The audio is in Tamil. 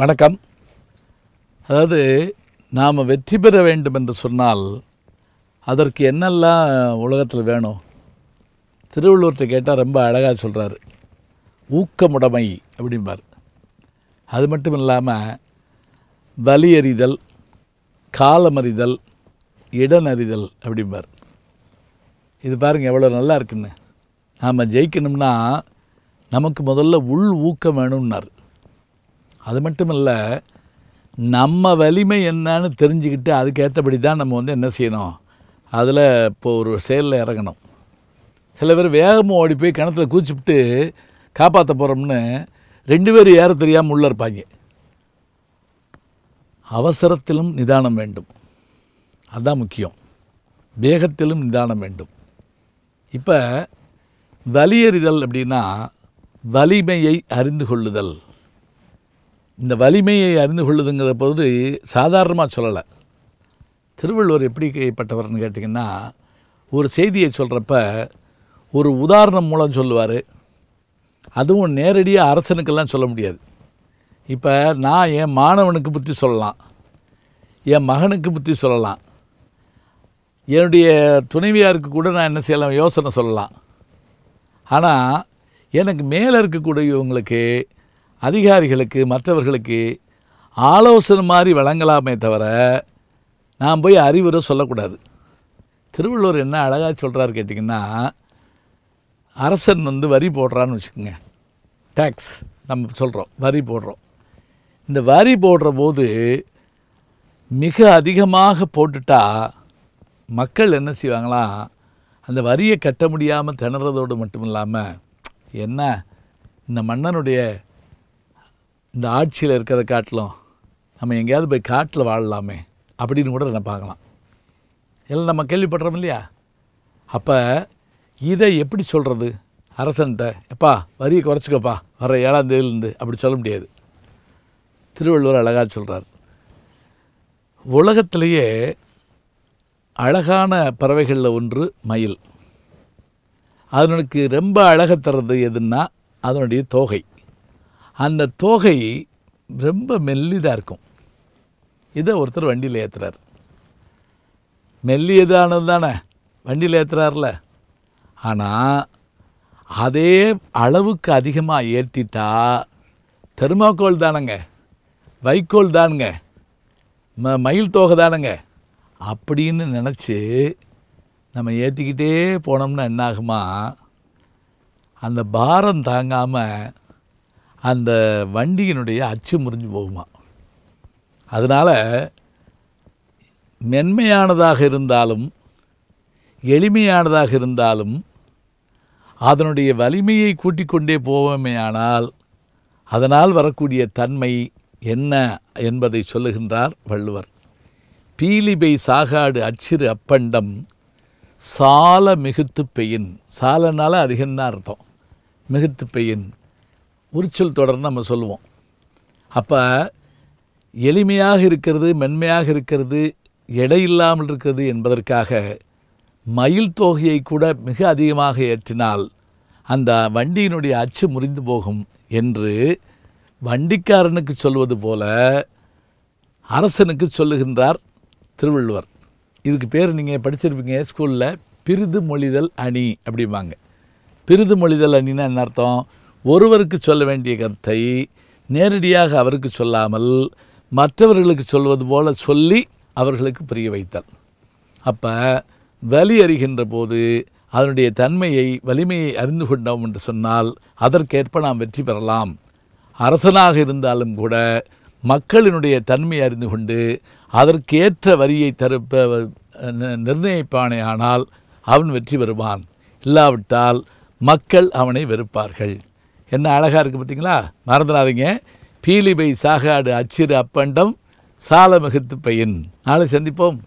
வணக்கம் அதாவது நாம் வெற்றி பெற வேண்டும் என்று சொன்னால் அதற்கு என்னெல்லாம் உலகத்தில் வேணும் திருவள்ளுவர்கிட்ட கேட்டால் ரொம்ப அழகாக சொல்கிறார் ஊக்கமுடைமை அப்படிம்பார் அது மட்டும் இல்லாமல் வலியறிதல் காலமறிதல் இடனறிதல் அப்படிம்பார் இது பாருங்கள் எவ்வளோ நல்லா இருக்குன்னு நாம் ஜெயிக்கணும்னா நமக்கு முதல்ல உள் ஊக்கம் வேணும்னார் அது மட்டும் இல்லை நம்ம வலிமை என்னன்னு தெரிஞ்சுக்கிட்டு அதுக்கேற்றபடி தான் நம்ம வந்து என்ன செய்யணும் அதில் இப்போ ஒரு செயலில் இறங்கணும் சில பேர் வேகமாக ஓடி போய் கிணத்துல குதிச்சுப்பிட்டு காப்பாற்ற போகிறோம்னு ரெண்டு பேரும் ஏற தெரியாமல் உள்ளே இருப்பாங்க அவசரத்திலும் நிதானம் வேண்டும் அதுதான் முக்கியம் வேகத்திலும் நிதானம் வேண்டும் இப்போ வலியறிதல் அப்படின்னா வலிமையை அறிந்து கொள்ளுதல் இந்த வலிமையை அறிந்து கொள்ளுதுங்கிற பொழுது சாதாரணமாக சொல்லலை திருவள்ளுவர் எப்படி கைப்பட்டவர்னு கேட்டிங்கன்னா ஒரு செய்தியை சொல்கிறப்ப ஒரு உதாரணம் மூலம் சொல்லுவார் அதுவும் நேரடியாக அரசனுக்கெல்லாம் சொல்ல முடியாது இப்போ நான் என் மாணவனுக்கு புத்தி சொல்லலாம் என் மகனுக்கு புத்தி சொல்லலாம் என்னுடைய துணைவியாருக்கு கூட நான் என்ன செய்யலாம் யோசனை சொல்லலாம் ஆனால் எனக்கு மேலே இருக்கக்கூடிய இவங்களுக்கு அதிகாரிகளுக்கு மற்றவர்களுக்கு ஆலோசனை மாதிரி வழங்கலாமே தவிர நான் போய் அறிவுரை சொல்லக்கூடாது திருவள்ளுவர் என்ன அழகாக சொல்கிறாரு கேட்டிங்கன்னா அரசன் வந்து வரி போடுறான்னு வச்சுக்கோங்க டேக்ஸ் நம்ம சொல்கிறோம் வரி போடுறோம் இந்த வரி போடுற போது மிக அதிகமாக போட்டுட்டா மக்கள் என்ன செய்வாங்களாம் அந்த வரியை கட்ட முடியாமல் திணறதோடு மட்டும் இல்லாமல் என்ன இந்த மன்னனுடைய இந்த ஆட்சியில் இருக்கிறத காட்டிலும் நம்ம எங்கேயாவது போய் காட்டில் வாழலாமே அப்படின்னு கூட நம்ம பார்க்கலாம் எல்லாம் நம்ம கேள்விப்படுறோம் இல்லையா அப்போ இதை எப்படி சொல்கிறது அரசன்ட்ட எப்பா வரியை குறைச்சிக்கப்பா வர ஏழாம் தேதியிலேருந்து அப்படி சொல்ல முடியாது திருவள்ளுவர் அழகாக சொல்கிறார் உலகத்திலேயே அழகான பறவைகளில் ஒன்று மயில் அதனுக்கு ரொம்ப அழகை தர்றது எதுன்னா அதனுடைய தோகை அந்த தோகை ரொம்ப மெல்லிதாக இருக்கும் இதை ஒருத்தர் வண்டியில் ஏற்றுறார் மெல்லியதானது தானே வண்டியில் ஏற்றுறாருல ஆனால் அதே அளவுக்கு அதிகமாக ஏற்றிட்டா தெர்மாக்கோல் தானங்க வைக்கோல் தானுங்க ம மயில் தோகை தானுங்க அப்படின்னு நினச்சி நம்ம ஏற்றிக்கிட்டே போனோம்னா என்னாகுமா அந்த பாரம் தாங்காமல் அந்த வண்டியினுடைய அச்சு முறிஞ்சு போகுமா அதனால் மென்மையானதாக இருந்தாலும் எளிமையானதாக இருந்தாலும் அதனுடைய வலிமையை கூட்டிக்கொண்டே போவோமேயானால் அதனால் வரக்கூடிய தன்மை என்ன என்பதை சொல்லுகின்றார் வள்ளுவர் பீலிபை சாகாடு அச்சிறு அப்பண்டம் சால மிகுத்து பெயின் சாலனால அதிகம்தான் அர்த்தம் மிகுத்து பெயின் உரிச்சொல் தொடர்னு நம்ம சொல்லுவோம் அப்போ எளிமையாக இருக்கிறது மென்மையாக இருக்கிறது எடை இல்லாமல் இருக்கிறது என்பதற்காக மயில் தொகையை கூட மிக அதிகமாக ஏற்றினால் அந்த வண்டியினுடைய அச்சு முறிந்து போகும் என்று வண்டிக்காரனுக்கு சொல்வது போல அரசனுக்கு சொல்லுகின்றார் திருவள்ளுவர் இதுக்கு பேர் நீங்கள் படிச்சிருப்பீங்க ஸ்கூலில் பிரிது மொழிதல் அணி அப்படிம்பாங்க பிரிது மொழிதல் அணின்னா என்ன அர்த்தம் ஒருவருக்கு சொல்ல வேண்டிய கருத்தை நேரடியாக அவருக்கு சொல்லாமல் மற்றவர்களுக்கு சொல்வது போல சொல்லி அவர்களுக்கு புரிய வைத்தல் அப்போ வலி அறிகின்ற போது அதனுடைய தன்மையை வலிமையை அறிந்து கொண்டோம் என்று சொன்னால் அதற்கேற்ப நாம் வெற்றி பெறலாம் அரசனாக இருந்தாலும் கூட மக்களினுடைய தன்மையை அறிந்து கொண்டு அதற்கேற்ற வரியை தருப்ப நிர்ணயிப்பானே ஆனால் அவன் வெற்றி பெறுவான் இல்லாவிட்டால் மக்கள் அவனை வெறுப்பார்கள் என்ன அழகாக இருக்குது பார்த்தீங்களா மறந்துடாதீங்க பீலிபை சாகாடு அச்சிறு அப்பண்டம் சாலமிகுத்து பையன் நாளை சந்திப்போம்